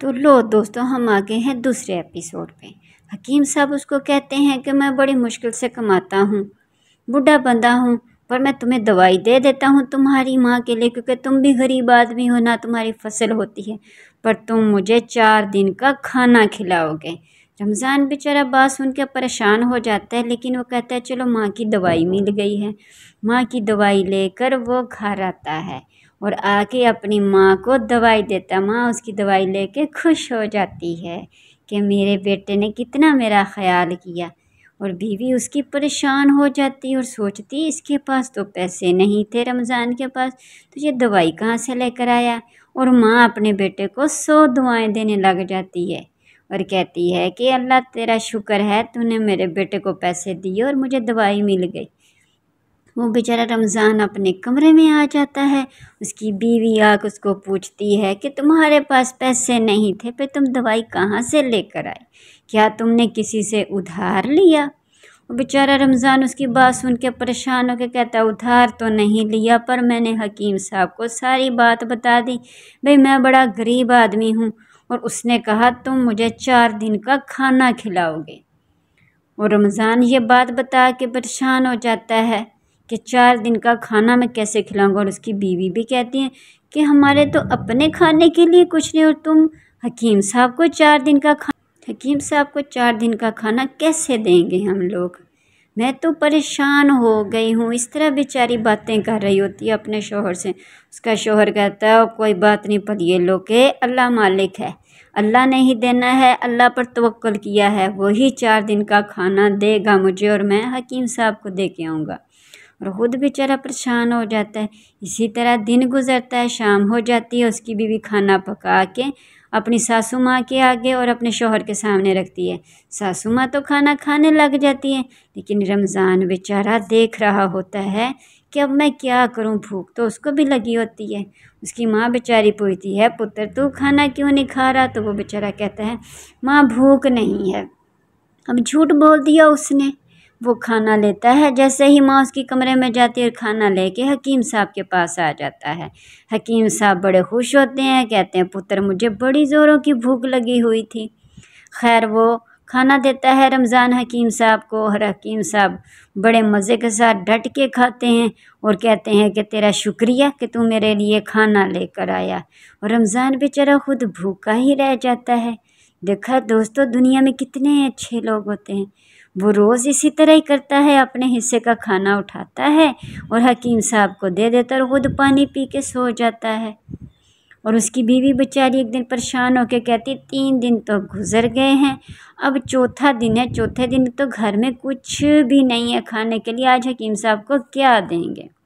तो लो दोस्तों हम आ गए हैं दूसरे एपिसोड पे हकीम साहब उसको कहते हैं कि मैं बड़ी मुश्किल से कमाता हूँ बूढ़ा बंदा हूँ पर मैं तुम्हें दवाई दे देता हूँ तुम्हारी माँ के लिए क्योंकि तुम भी गरीब आदमी हो ना तुम्हारी फसल होती है पर तुम मुझे चार दिन का खाना खिलाओगे रमज़ान बेचारा बात सुन के परेशान हो जाता है लेकिन वो कहता है चलो माँ की दवाई मिल गई है माँ की दवाई लेकर वो घर आता है और आके अपनी माँ को दवाई देता माँ उसकी दवाई लेके खुश हो जाती है कि मेरे बेटे ने कितना मेरा ख्याल किया और बीवी उसकी परेशान हो जाती और सोचती इसके पास तो पैसे नहीं थे रमज़ान के पास तो ये दवाई कहाँ से लेकर आया और माँ अपने बेटे को सौ दुआएं देने लग जाती है और कहती है कि अल्लाह तेरा शुक्र है तूने मेरे बेटे को पैसे दिए और मुझे दवाई मिल गई वो बेचारा रमज़ान अपने कमरे में आ जाता है उसकी बीवी आकर उसको पूछती है कि तुम्हारे पास पैसे नहीं थे पर तुम दवाई कहाँ से लेकर आए क्या तुमने किसी से उधार लिया वो बेचारा रमज़ान उसकी बात सुन के परेशान होकर कहता उधार तो नहीं लिया पर मैंने हकीम साहब को सारी बात बता दी भाई मैं बड़ा गरीब आदमी हूँ और उसने कहा तुम मुझे चार दिन का खाना खिलाओगे और रमज़ान ये बात बता के परेशान हो जाता है कि चार दिन का खाना मैं कैसे खिलाऊंगा और उसकी बीवी भी कहती हैं कि हमारे तो अपने खाने के लिए कुछ नहीं और तुम हकीम साहब को चार दिन का खा हकीम साहब को चार दिन का खाना कैसे देंगे हम लोग मैं तो परेशान हो गई हूँ इस तरह बेचारी बातें कर रही होती है अपने शोहर से उसका शोहर कहता है कोई बात नहीं पर ये लोग अल्लाह मालिक है अल्लाह ने ही देना है अल्लाह पर तवक्ल किया है वही चार दिन का खाना देगा मुझे और मैं हकीम साहब को दे के आऊँगा और ख़ुद बेचारा परेशान हो जाता है इसी तरह दिन गुज़रता है शाम हो जाती है उसकी बीवी खाना पका के अपनी सासू माँ के आगे और अपने शोहर के सामने रखती है सासू माँ तो खाना खाने लग जाती है लेकिन रमज़ान बेचारा देख रहा होता है कि अब मैं क्या करूं भूख तो उसको भी लगी होती है उसकी माँ बेचारी पूछती है पुत्र तू खाना क्यों नहीं खा रहा तो वो बेचारा कहता है माँ भूख नहीं है अब झूठ बोल दिया उसने वो खाना लेता है जैसे ही माँ उसकी कमरे में जाती है और खाना लेके हकीम साहब के पास आ जाता है हकीम साहब बड़े खुश होते हैं कहते हैं पुत्र मुझे बड़ी ज़ोरों की भूख लगी हुई थी खैर वो खाना देता है रमज़ान हकीम साहब को और हकीम साहब बड़े मज़े के साथ डट के खाते हैं और कहते हैं कि तेरा शुक्रिया कि तू मेरे लिए खाना लेकर आया और रमज़ान बेचारा खुद भूखा ही रह जाता है देखा दोस्तों दुनिया में कितने अच्छे लोग होते हैं वो रोज़ इसी तरह ही करता है अपने हिस्से का खाना उठाता है और हकीम साहब को दे देता और ख़ुद पानी पी के सो जाता है और उसकी बीवी बेचारी एक दिन परेशान होकर कहती तीन दिन तो गुजर गए हैं अब चौथा दिन है चौथे दिन तो घर में कुछ भी नहीं है खाने के लिए आज हकीम साहब को क्या देंगे